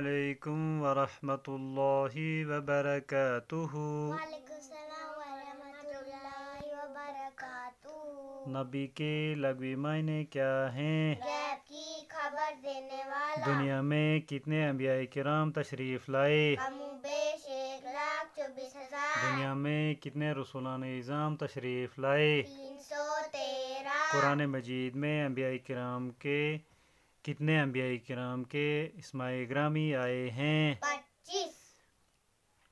अलैकुम वरहमतुल्लाहि नबी के लगवी मायने क्या हैं की खबर देने वाला दुनिया में कितने अम्बिया कराम तशरीफ़ लाए दुनिया में कितने रसूलान इज़ाम तशरीफ़ लाए कुरान मजीद में अम्बिया कराम के कितने अम्बिया कराम के इसमाय ग्रामी आए हैं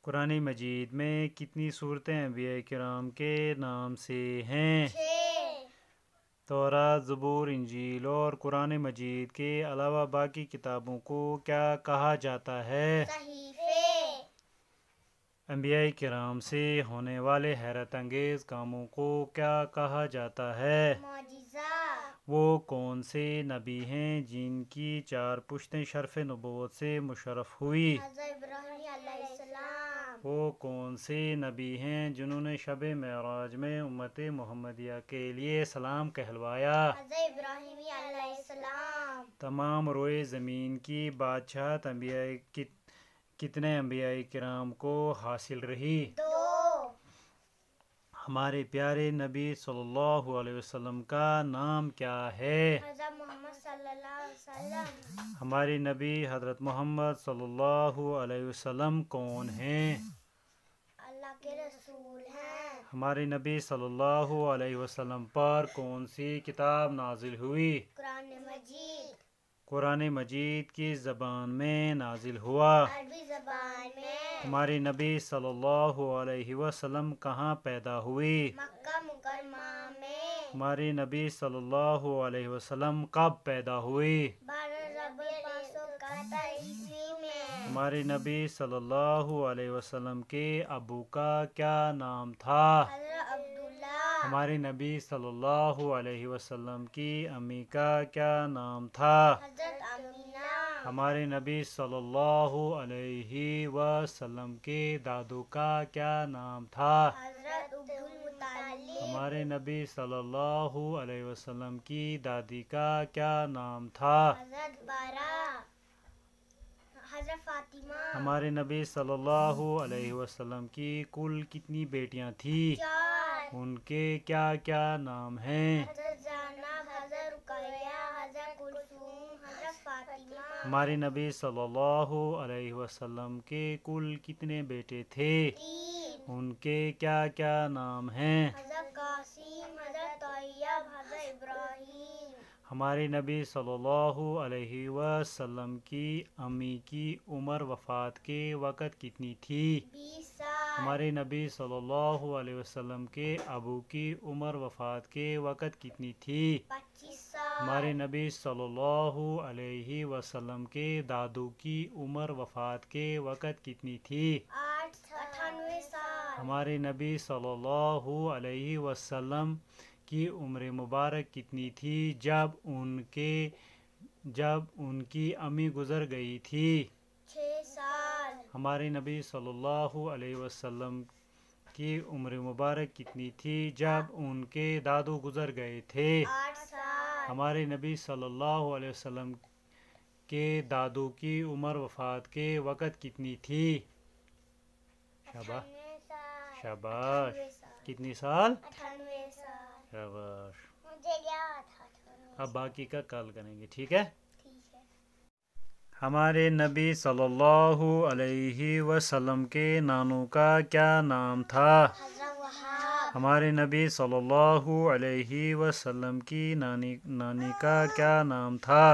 कुरान मजीद में कितनी सूरतें अम्बिया कराम के नाम से हैं तोरा ज़बूर इंजील और कुरान मजीद के अलावा बाकी किताबों को क्या कहा जाता है के कराम से होने वाले हैरत अंगेज कामों को क्या कहा जाता है वो कौन से नबी हैं जिनकी चार पुश्तें शरफ नबोत से मुशरफ हुई वो कौन से नबी हैं जिन्होंने शब महराज में उम्मत मोहम्मदिया के लिए सलाम कहलवाया तमाम रोए ज़मीन की बादशाह तम्बिया की कितने अम्बियाई कराम को हासिल रही दो। हमारे प्यारे नबी सल्लल्लाहु अलैहि वसल्लम का नाम क्या है हमारे नबी हजरत मोहम्मद सल्लल्लाहु अलैहि वसल्लम कौन है हैं हमारे नबी सल्लल्लाहु अलैहि वसल्लम पर कौन सी किताब नाजिल हुई कुरान मजीद कुरान मजीद की ज़बान में नाजिल हुआ में। हमारे नबी सल्लल्लाहु अलैहि वसल्लम कहाँ पैदा हुई हमारे नबी सल्लल्लाहु अलैहि वसल्लम कब पैदा हुई हमारे नबी सल्लल्लाहु अलैहि वसल्लम के अबू का क्या नाम था हमारे नबी सल्लल्लाहु अलैहि वसल्लम की अम्मी का क्या नाम था हमारे नबी सल्लल्लाहु अलैहि वसल्लम के दादू का क्या नाम था हमारे नबी सल्लल्लाहु अलैहि वसल्लम की दादी का क्या नाम था हमारे नबी सल्लल्लाहु अलैहि वसल्लम की कुल कितनी बेटियां थी उनके क्या क्या नाम हैं हमारे नबी सल्लल्लाहु अलैहि वसल्लम के कुल कितने बेटे थे उनके क्या क्या नाम हैं हमारे नबी सल्लल्लाहु अलैहि वसल्लम की अम्मी की उम्र वफ़ात के वक़्त कितनी थी बीस साल हमारे नबी सल्लल्लाहु अलैहि वसल्लम के अबू की उम्र वफ़ात के वक़्त कितनी थी हमारे नबी सल्लल्लाहु अलैहि वसल्लम के दादू की उम्र वफ़ात के वक़्त कितनी थी हमारे नबी सल्लल्लाहु अलैहि वसल्लम की उम्र मुबारक कितनी थी जब उनके जब उनकी अम्मी गुज़र गई थी हमारे नबी सल्लल्लाहु अलैहि वसल्लम की उम्र मुबारक कितनी थी जब उनके दादू गुजर गए थे हमारे नबी सल्लल्लाहु अलैहि वसल्लम के दादू की उम्र वफात के वक़्त कितनी थी शाबा शाबाश कितनी साल शाबाश अब बाकी का कल करेंगे ठीक है हमारे नबी सल्लल्लाहु अलैहि वसल्लम के नानों का क्या नाम था हमारे नबी सल्लल्लाहु अलैहि वसल्लम की नानी नानी का क्या नाम था